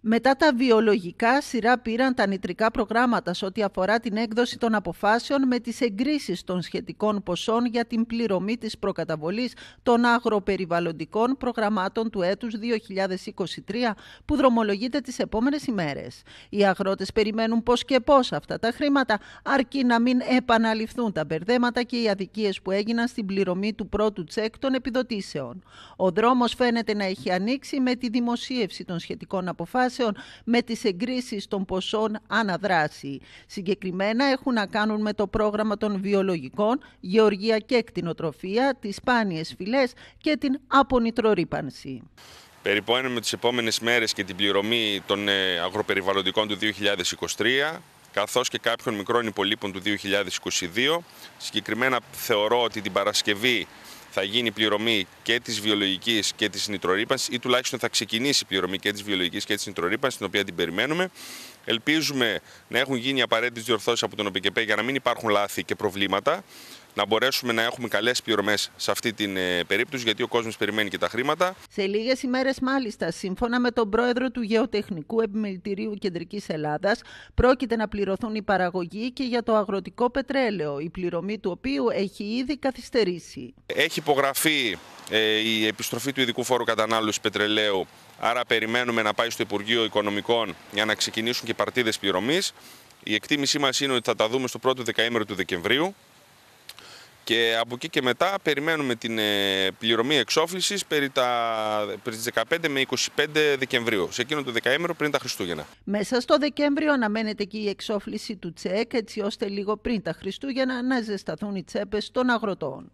Μετά τα βιολογικά, σειρά πήραν τα νητρικά προγράμματα σε ό,τι αφορά την έκδοση των αποφάσεων με τις εγκρίσεις των σχετικών ποσών για την πληρωμή της προκαταβολής των αγροπεριβαλλοντικών προγραμμάτων του έτους 2023 που δρομολογείται τις επόμενες ημέρες. Οι αγρότες περιμένουν πώς και πώς αυτά τα χρήματα αρκεί να μην επαναληφθούν τα μπερδέματα και οι αδικίες που έγιναν στην πληρωμή του πρώτου τσέκ των επιδοτήσεων. Ο δρόμος φαίνεται να έχει ανοίξει με τη δημοσίευση των σχετικών αποφάσεων με τις εγκρίσεις των ποσών αναδράση. Συγκεκριμένα έχουν να κάνουν με το πρόγραμμα των βιολογικών, γεωργία και εκτινοτροφία, τις σπάνιες φυλές και την απονητρορύπανση. με τις επόμενες μέρες και την πληρωμή των ε, αγροπεριβαλλοντικών του 2023 καθώς και κάποιων μικρών υπολείπων του 2022. Συγκεκριμένα θεωρώ ότι την Παρασκευή θα γίνει πληρωμή και της βιολογικής και της νητρορύπανσης, ή τουλάχιστον θα ξεκινήσει η πληρωμή και της βιολογικής και της νητρορύπανσης, την οποία την περιμένουμε. Ελπίζουμε να έχουν γίνει απαραίτητες διορθώσεις από τον ΟΠΚΠ για να μην υπάρχουν λάθη και προβλήματα να μπορέσουμε να έχουμε καλές πληρωμές σε αυτή την ε, περίπτωση, γιατί ο κόσμος περιμένει και τα χρήματα. Σε λίγες ημέρες, μάλιστα, σύμφωνα με τον πρόεδρο του Γεωτεχνικού Επιμελητηρίου Κεντρικής Ελλάδας, πρόκειται να πληρωθούν οι παραγωγοί και για το αγροτικό πετρέλαιο, η πληρωμή του οποίου έχει ήδη καθυστερήσει. Έχει υπογραφεί ε, η επιστροφή του ειδικού φόρου κατανάλωσης πετρελαίου. Άρα περιμένουμε να πάει στο Υπουργείο Οικονομικών για να ξεκινήσουν και παρτίδες πληρωμής. Η εκτίμησή μας είναι ότι θα τα δούμε στο πρώτο δεκαήμερο του Δεκεμβρίου. Και από εκεί και μετά περιμένουμε την ε, πληρωμή εξόφλησης περί, τα, περί 15 με 25 Δεκεμβρίου, σε εκείνο το δεκαήμερο πριν τα Χριστούγεννα. Μέσα στο Δεκέμβριο αναμένεται και η εξόφληση του τσεκ έτσι ώστε λίγο πριν τα Χριστούγεννα να ζεσταθούν οι τσέπες των αγροτών.